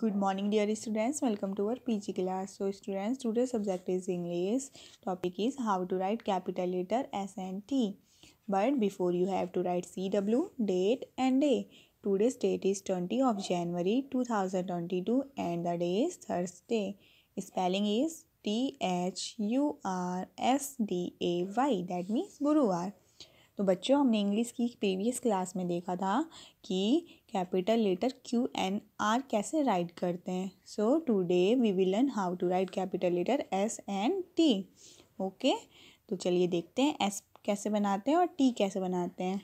good morning dear students welcome to our pg class so students today's subject is english topic is how to write capital letter s and t but before you have to write cw date and day today's date is 20 of january 2022 and the day is thursday spelling is t h u r s d a y that means Guruwar. तो बच्चों हमने English की previous class में देखा था कि capital letter Q N R कैसे write करते हैं so today we will learn how to write capital letter S and T okay तो चलिए देखते हैं एस कैसे बनाते हैं और टी कैसे बनाते हैं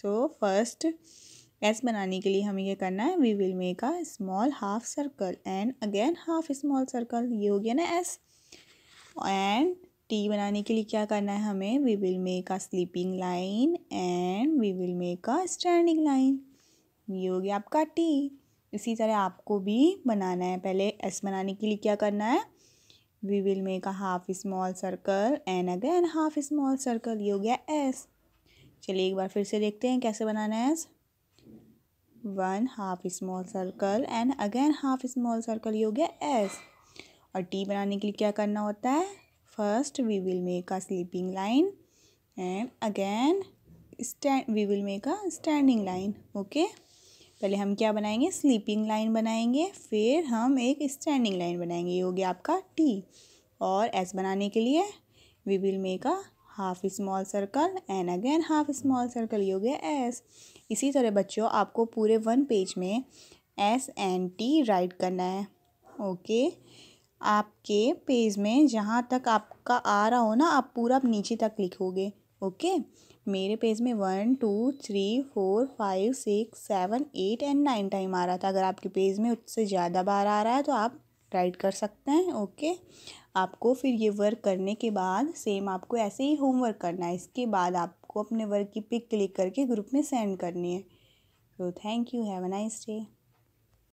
सो फर्स्ट एस बनाने के लिए हमें यह करना है we will make a small half circle and again half small circle ये हो गया ना एस एंड टी बनाने के लिए क्या करना है हमें we will make a sleeping line and we will make a standing line ये हो गया आपका टी इसी तरह आपको भी बनाना है पहले एस बनाने के लिए क्या करना है we will make a half small circle and again half small circle ये हो गया एस चलिए एक बार फिर से देखते हैं कैसे बनाना है S one half small circle and again half small circle ये हो गया एस और टी बनाने के लिए क्या करना होता है first we will make a sleeping line and again stand we will make a standing line okay पहले हम क्या बनाएंगे स्लीपिंग लाइन बनाएंगे फिर हम एक स्टैंडिंग लाइन बनाएंगे ये हो गया आपका टी और एस बनाने के लिए we will make a half small circle and again half small circle ये हो गया एस इसी तरह बच्चों आपको पूरे वन पेज में एस एंड टी राइट करना है ओके okay. आपके पेज में जहाँ तक आपका आ रहा हो ना आप पूरा नीचे तक लिखोगे ओके मेरे पेज में one two three four five six seven eight and nine time आ रहा था अगर आपके पेज में उससे ज़्यादा बार आ रहा है तो आप राइट कर सकते हैं ओके आपको फिर ये वर्क करने के बाद सेम आपको ऐसे ही होमवर्क करना है इसके बाद आपको अपने वर्क की पिक क्लिक करके ग्रुप में सेंड करनी है तो thank you have a nice day